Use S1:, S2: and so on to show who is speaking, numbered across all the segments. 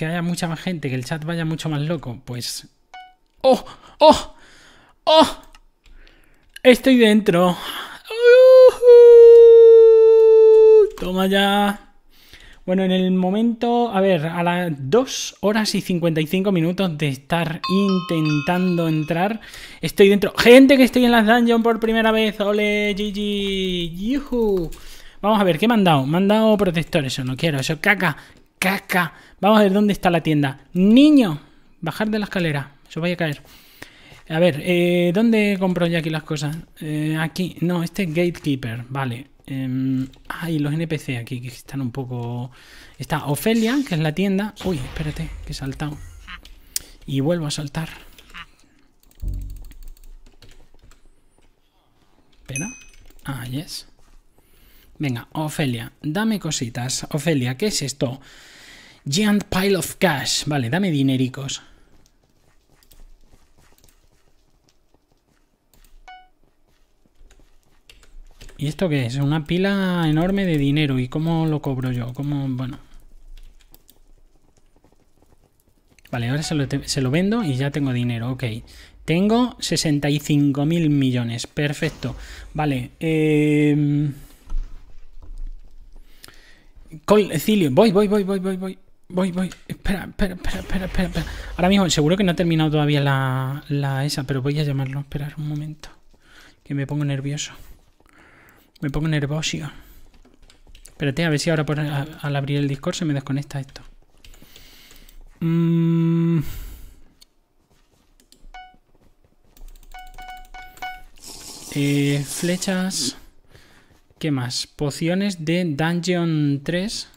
S1: que haya mucha más gente, que el chat vaya mucho más loco, pues... ¡Oh! ¡Oh! ¡Oh! Estoy dentro. Toma ya. Bueno, en el momento, a ver, a las 2 horas y 55 minutos de estar intentando entrar, estoy dentro. Gente que estoy en las dungeons por primera vez, ole, GG, yuhu. Vamos a ver, ¿qué me han dado? Me han dado protectores, eso no quiero, eso caca, caca. Vamos a ver dónde está la tienda. Niño, bajar de la escalera. se vaya a caer. A ver, eh, ¿dónde compro yo aquí las cosas? Eh, aquí, no, este Gatekeeper, vale. Eh, ay, los NPC aquí que están un poco... Está Ofelia, que es la tienda. Uy, espérate, que he saltado. Y vuelvo a saltar. Espera. Ah, yes. Venga, Ofelia, dame cositas. Ofelia, ¿qué es esto? Giant pile of cash. Vale, dame dinericos. ¿Y esto qué es? Una pila enorme de dinero. ¿Y cómo lo cobro yo? ¿Cómo? Bueno. Vale, ahora se lo, vendo y ya tengo dinero. Ok. Tengo 65 mil millones. Perfecto. Vale. Eh... Cilio, voy, voy, voy, voy, voy, voy. Voy, voy. Espera, espera, espera, espera, espera, Ahora mismo, seguro que no ha terminado todavía la, esa, pero voy a llamarlo. Esperar un momento. Que me pongo nervioso. Me pongo nervioso. Espérate, a ver si ahora al abrir el Discord se me desconecta esto. Mmm Eh, flechas. ¿Qué más? Pociones de Dungeon 3.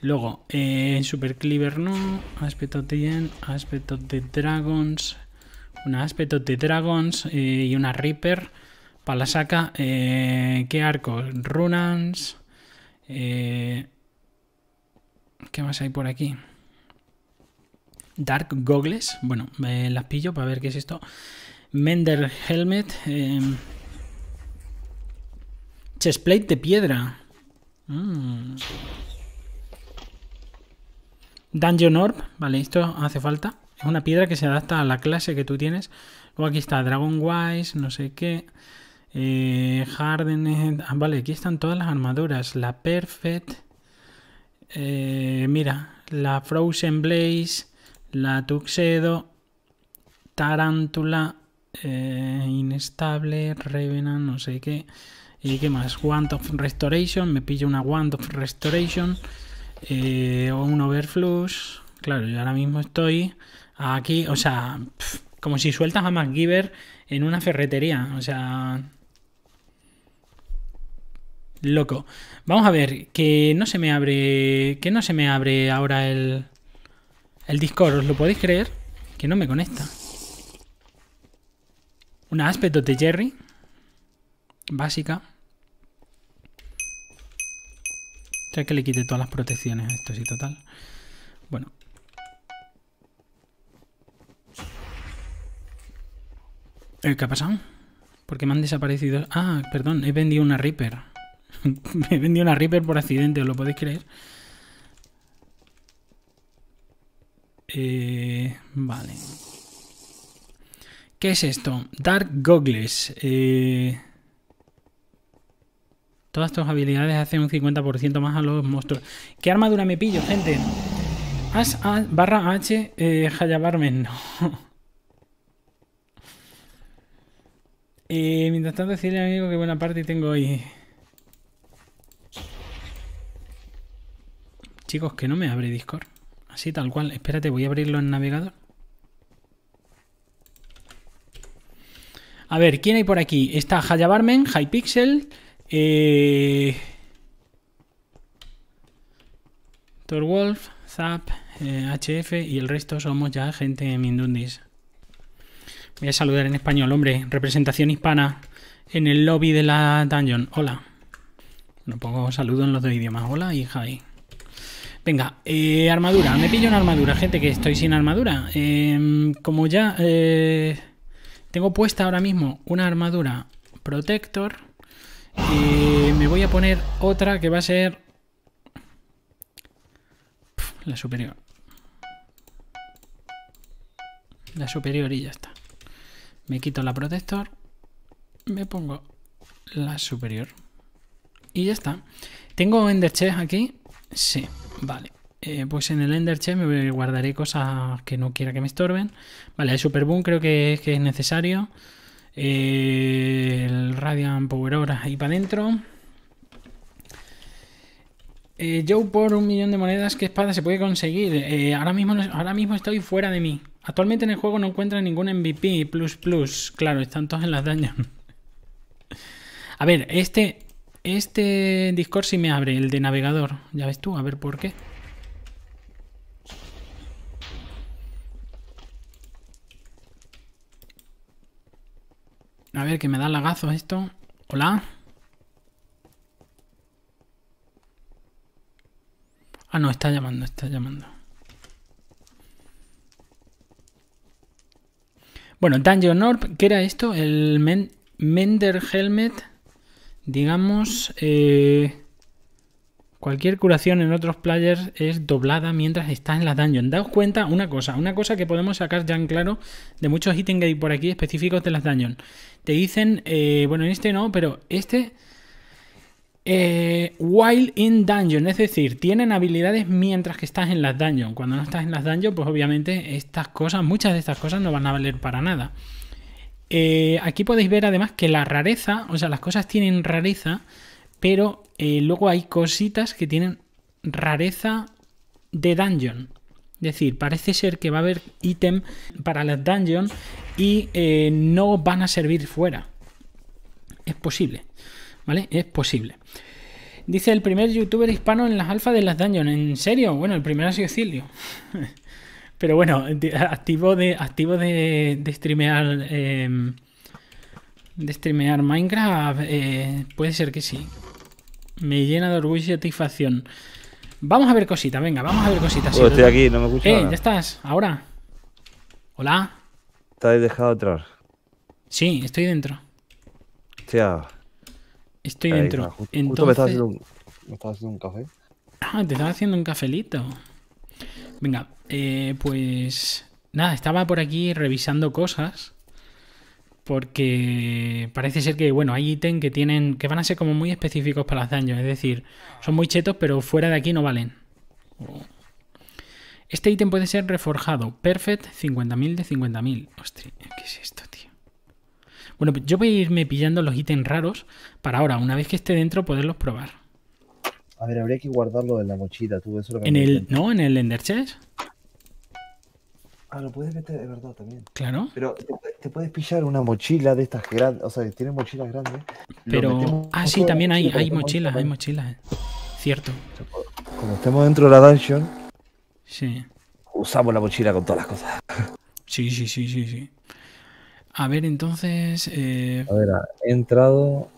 S1: Luego, eh, Super Cleaver no. Aspecto de aspecto de Dragons. Una aspecto de Dragons eh, y una Reaper. Para la saca, eh, ¿qué arco? Runans. ¿Qué más hay por aquí? Dark Goggles. Bueno, las pillo para ver qué es esto. Mender Helmet plate de piedra. Mm. Dungeon Orb. Vale, esto hace falta. Es una piedra que se adapta a la clase que tú tienes. Luego aquí está Dragon Wise, no sé qué. Eh, Hardened. Ah, vale, aquí están todas las armaduras. La Perfect. Eh, mira, la Frozen Blaze. La Tuxedo. Tarántula. Eh, inestable. Revenant, no sé qué. ¿Y qué más? Wand of Restoration, me pillo una Wand of Restoration eh, o un Overflush. Claro, yo ahora mismo estoy aquí, o sea, como si sueltas a MacGyver en una ferretería, o sea... Loco. Vamos a ver, que no se me abre, que no se me abre ahora el, el Discord, ¿os lo podéis creer? Que no me conecta. Una aspecto de Jerry. Básica. que le quite todas las protecciones a esto, sí, total. Bueno. Eh, ¿Qué ha pasado? Porque me han desaparecido... Ah, perdón, he vendido una Reaper. he vendido una Reaper por accidente, ¿os lo podéis creer? Eh, vale. ¿Qué es esto? Dark Goggles. Eh... Todas tus habilidades hacen un 50% más a los monstruos. ¿Qué armadura me pillo, gente? As barra H eh, Hayabarmen. Eh, mientras tanto, decirle a mi amigo que buena parte tengo ahí. Chicos, que no me abre Discord. Así tal cual. Espérate, voy a abrirlo en navegador. A ver, ¿quién hay por aquí? Está Hayabarmen, Hypixel, eh, Torwolf, Zap, HF eh, y el resto somos ya gente de Mindundis. Voy a saludar en español, hombre. Representación hispana en el lobby de la dungeon. Hola. No pongo pues saludo en los dos idiomas. Hola y hi. Venga, eh, armadura. Me pillo una armadura, gente, que estoy sin armadura. Em, como ya eh, tengo puesta ahora mismo una armadura protector, y me voy a poner otra que va a ser... La superior. La superior y ya está. Me quito la protector. Me pongo la superior. Y ya está. ¿Tengo Ender Chest aquí? Sí, vale. Eh, pues en el Ender Chest me guardaré cosas que no quiera que me estorben. Vale, el Super Boom creo que, que es necesario el Radiant Power Hour ahí para adentro. Eh, Joe por un millón de monedas, ¿qué espada se puede conseguir? Eh, ahora, mismo, ahora mismo estoy fuera de mí. Actualmente en el juego no encuentra ningún MVP plus plus. Claro, están todos en las dañas. A ver, este, este Discord si me abre, el de navegador. Ya ves tú, a ver por qué. A ver, que me da lagazo esto. Hola. Ah, no, está llamando, está llamando. Bueno, Dungeon Orb, ¿qué era esto? El Men Mender Helmet, digamos... Eh, Cualquier curación en otros players es doblada mientras estás en las dungeons, Daos cuenta una cosa, una cosa que podemos sacar ya en claro de muchos que hay por aquí específicos de las dungeons. Te dicen, eh, bueno, en este no, pero este... Eh, while in dungeon, es decir, tienen habilidades mientras que estás en las dungeons. Cuando no estás en las dungeons, pues obviamente estas cosas, muchas de estas cosas no van a valer para nada. Eh, aquí podéis ver además que la rareza, o sea, las cosas tienen rareza pero eh, luego hay cositas que tienen rareza de dungeon. Es decir, parece ser que va a haber ítem para las dungeons y eh, no van a servir fuera. Es posible, ¿vale? Es posible. Dice el primer youtuber hispano en las alfas de las dungeons. ¿En serio? Bueno, el primero ha sido Cilio. Pero bueno, activo de, de, streamear. Eh, de streamear Minecraft. puede ser que sí. Me llena de orgullo y satisfacción. Vamos a ver cositas, venga, vamos a ver cositas. estoy aquí, no me gusta. Eh, ya estás, ahora. Hola. ¿Te has dejado atrás? Sí, estoy dentro. Hostia. Estoy dentro. Justo, Entonces... me estás haciendo, un, café. Ah, te estaba haciendo un cafelito. Venga, eh, pues. Nada, estaba por aquí revisando cosas porque parece ser que, bueno, hay ítems que tienen, que van a ser como muy específicos para las daños, es decir, son muy chetos, pero fuera de aquí no valen. Este ítem puede ser reforjado. Perfect, 50.000 de 50.000. Hostia, ¿qué es esto, tío? Bueno, pues yo voy a irme pillando los ítems raros para ahora, una vez que esté dentro, poderlos probar. A ver, habría que guardarlo en la mochila, ¿En el, ¿No? ¿En el Ender Chest? Ah, lo puedes meter de verdad también. Claro. Pero te, puedes pillar una mochila de estas grandes. O sea, tienen mochilas grandes.
S2: Pero. Ah, sí, también
S1: hay, hay mochilas, hay mochilas. Eh. Cierto. Como estemos dentro de la dungeon. Sí. Usamos la mochila con todas las cosas. Sí, sí, sí, sí, sí. A ver, entonces. Eh, a ver, he entrado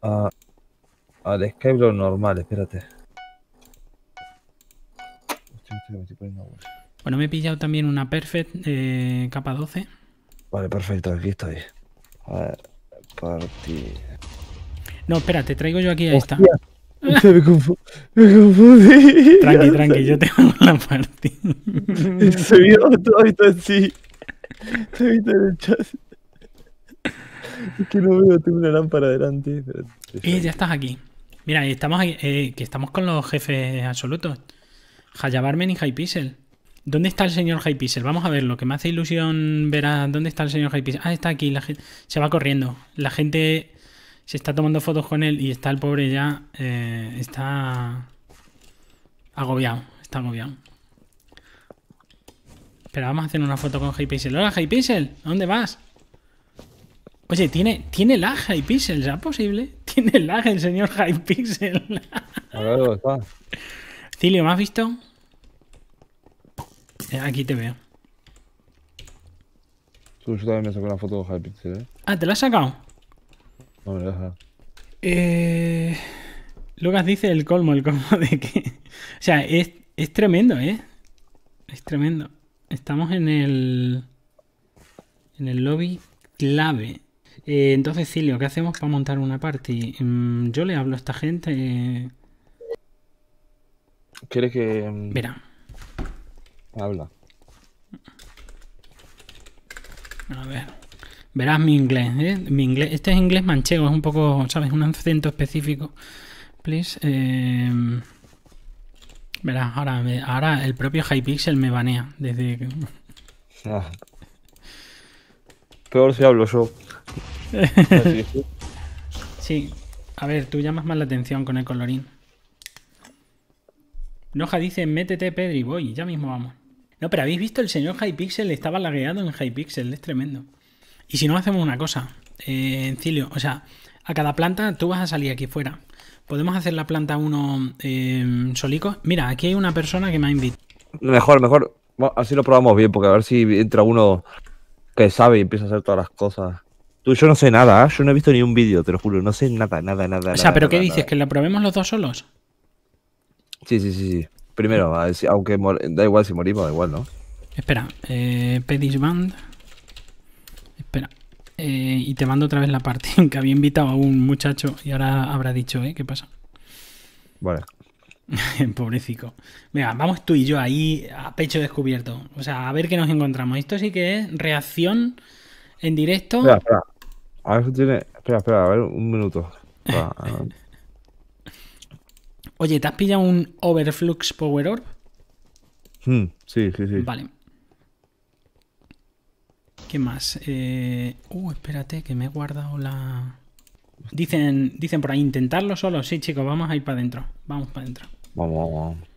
S1: a, al Skyblock normal, espérate. Hostia, estoy poniendo... Bueno, me he pillado también una Perfect eh, capa 12. Vale, perfecto, aquí estoy. A ver, party. No, espérate, traigo yo aquí a esta. Se me, confundí. Tranqui, tranqui, yo tengo la party. Se vio todo esto así. Se vio en el chat. Es que no veo, tengo una lámpara delante. Y eh, ya estás aquí. Mira, estamos aquí, eh, que estamos con los jefes absolutos. Hayabarmen y Hypixel. ¿Dónde está el señor Hypixel? Vamos a verlo, que me hace ilusión ver a dónde está el señor Hypixel. Ah, está aquí, la gente se va corriendo. La gente se está tomando fotos con él y está el pobre ya. Eh, está agobiado, está agobiado. Espera, vamos a hacer una foto con Hypixel. Hola, Hypixel, dónde vas? Oye, tiene, tiene lag Hypixel, ¿será posible? Tiene lag el señor Hypixel. A Cilio, ¿me has visto? Eh, aquí te veo. Tú, también me saco una foto de ¿eh? Ah, ¿te la has sacado? No me la deja. Eh... Lucas dice el colmo, el colmo de que... O sea, es, tremendo, ¿eh? Es tremendo. Estamos en el... En el lobby clave. Eh, entonces, Cilio, ¿qué hacemos para montar una party? Mm, yo le hablo a esta gente... Eh. ¿Quieres que...? Mm, Verá. Habla. A ver. Verás mi inglés, ¿eh? Mi inglés. Este es inglés manchego, es un poco, ¿sabes? Un acento específico. Please. Eh, verás, ahora, ahora el propio Hypixel me banea desde que... Peor si hablo yo. sí. A ver, tú llamas más la atención con el colorín. Noja dice, métete Pedro y voy, ya mismo vamos. No, pero habéis visto el señor Hypixel, estaba lagueado en Hypixel, es tremendo. Y si no, hacemos una cosa, Encilio, eh, o sea, a cada planta tú vas a salir aquí fuera. Podemos hacer la planta uno eh, solico? Mira, aquí hay una persona que me ha invitado. Mejor, mejor. así lo probamos bien, porque a ver si entra uno que sabe y empieza a hacer todas las cosas. Tú, yo no sé nada, ¿eh? yo no he visto ni un vídeo, te lo juro, no sé nada, nada, nada. O sea, ¿pero qué dices? ¿Que lo probemos los dos solos? Sí, sí, sí, sí. Primero, aunque da igual si morimos, da igual, ¿no? Espera, eh, Pedisband. Espera. Eh, y te mando otra vez la parte que había invitado a un muchacho y ahora habrá dicho, ¿eh? ¿Qué pasa? Vale. Pobrecico. Venga, vamos tú y yo ahí a pecho descubierto. O sea, a ver qué nos encontramos. Esto sí que es reacción en directo. Espera, espera. A ver si tiene. Espera, espera, a ver un minuto. Oye, ¿te has pillado un Overflux Power Orb? Hmm, sí, sí, sí. Vale. ¿Qué más? Eh, uh, espérate, que me he guardado la. Dicen, dicen por ahí, intentarlo solo. Sí, chicos, vamos a ir para adentro. Vamos para adentro. Vamos, vamos, vamos.